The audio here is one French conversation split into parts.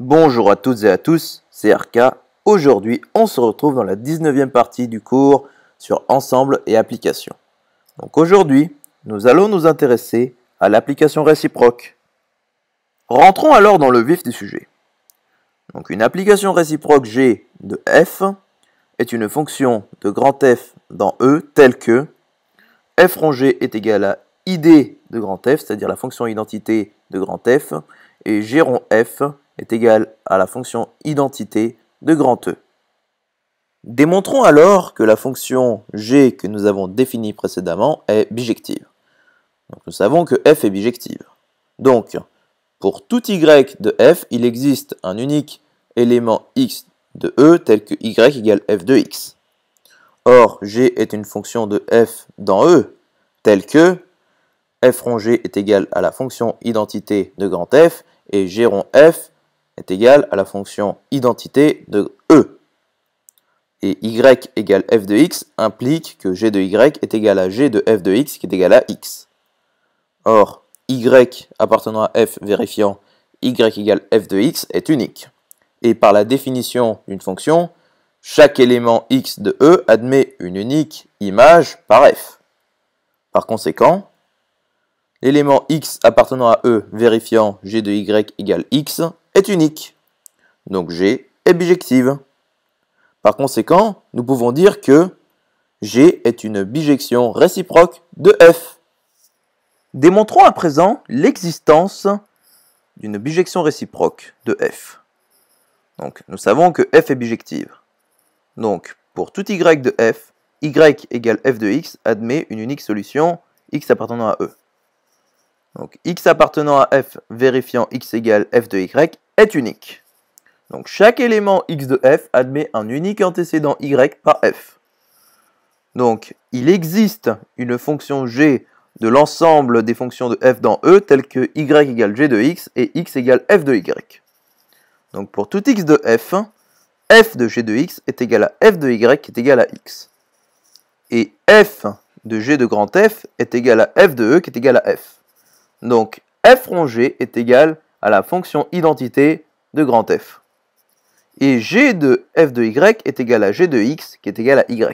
Bonjour à toutes et à tous, c'est RK. Aujourd'hui, on se retrouve dans la 19e partie du cours sur ensemble et application. Donc aujourd'hui, nous allons nous intéresser à l'application réciproque. Rentrons alors dans le vif du sujet. Donc une application réciproque G de f est une fonction de grand F dans E telle que f rond G est égal à id de grand F, c'est-à-dire la fonction identité de grand F, et g rond F est égale à la fonction identité de grand E. Démontrons alors que la fonction g que nous avons définie précédemment est bijective. nous savons que f est bijective. Donc, pour tout y de f, il existe un unique élément x de e tel que y égale f de x. Or, g est une fonction de f dans e, telle que f rond g est égal à la fonction identité de grand f, et g rond f est égal à la fonction identité de E. Et y égale f de x implique que g de y est égal à g de f de x qui est égal à x. Or, y appartenant à f vérifiant y égale f de x est unique. Et par la définition d'une fonction, chaque élément x de E admet une unique image par f. Par conséquent, l'élément x appartenant à E vérifiant g de y égale x est unique. Donc G est bijective. Par conséquent, nous pouvons dire que G est une bijection réciproque de F. Démontrons à présent l'existence d'une bijection réciproque de F. Donc, nous savons que F est bijective. Donc, pour tout Y de F, Y égale F de X admet une unique solution X appartenant à E. Donc, X appartenant à F vérifiant X égale F de Y unique. Donc chaque élément x de f admet un unique antécédent y par f. Donc il existe une fonction g de l'ensemble des fonctions de f dans E telles que y égale g de x et x égale f de y. Donc pour tout x de f, f de g de x est égal à f de y qui est égal à x. Et f de g de grand F est égal à f de E qui est égal à f. Donc f rond g est égal à à la fonction identité de grand F. Et g de f de y est égal à g de x qui est égal à y.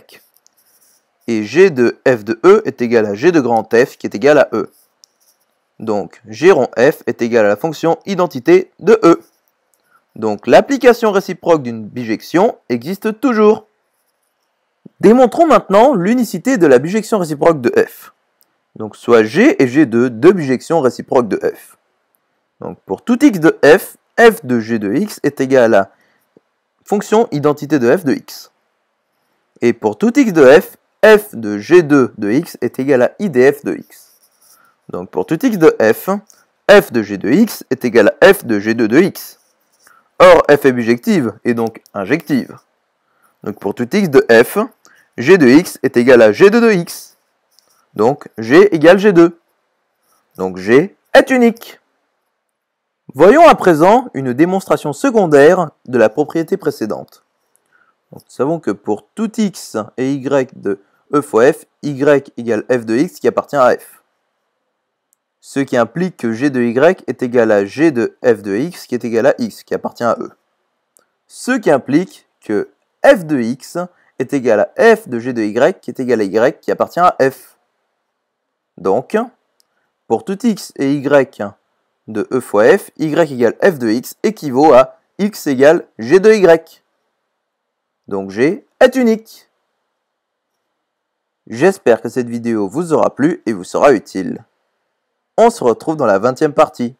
Et g de f de e est égal à g de grand F qui est égal à e. Donc g rond f est égal à la fonction identité de e. Donc l'application réciproque d'une bijection existe toujours. Démontrons maintenant l'unicité de la bijection réciproque de f. Donc soit g et g de deux bijections réciproques de f. Donc pour tout x de f, f de g de x est égal à fonction identité de f de x. Et pour tout x de f, f de g de x est égal à idf de f de x. Donc pour tout x de f, f de g de x est égal à f de g2 de x. Or, f est bijective et donc injective. Donc pour tout x de f, g de x est égal à g2 de x. Donc g égale g2. Donc g est unique. Voyons à présent une démonstration secondaire de la propriété précédente. nous savons que pour tout x et y de e fois f, y égale f de x qui appartient à f. Ce qui implique que g de y est égal à g de f de x qui est égal à x qui appartient à e. Ce qui implique que f de x est égal à f de g de y qui est égal à y qui appartient à f. Donc, pour tout x et y de E fois F, Y égale F de X équivaut à X égale G de Y. Donc G est unique. J'espère que cette vidéo vous aura plu et vous sera utile. On se retrouve dans la 20e partie.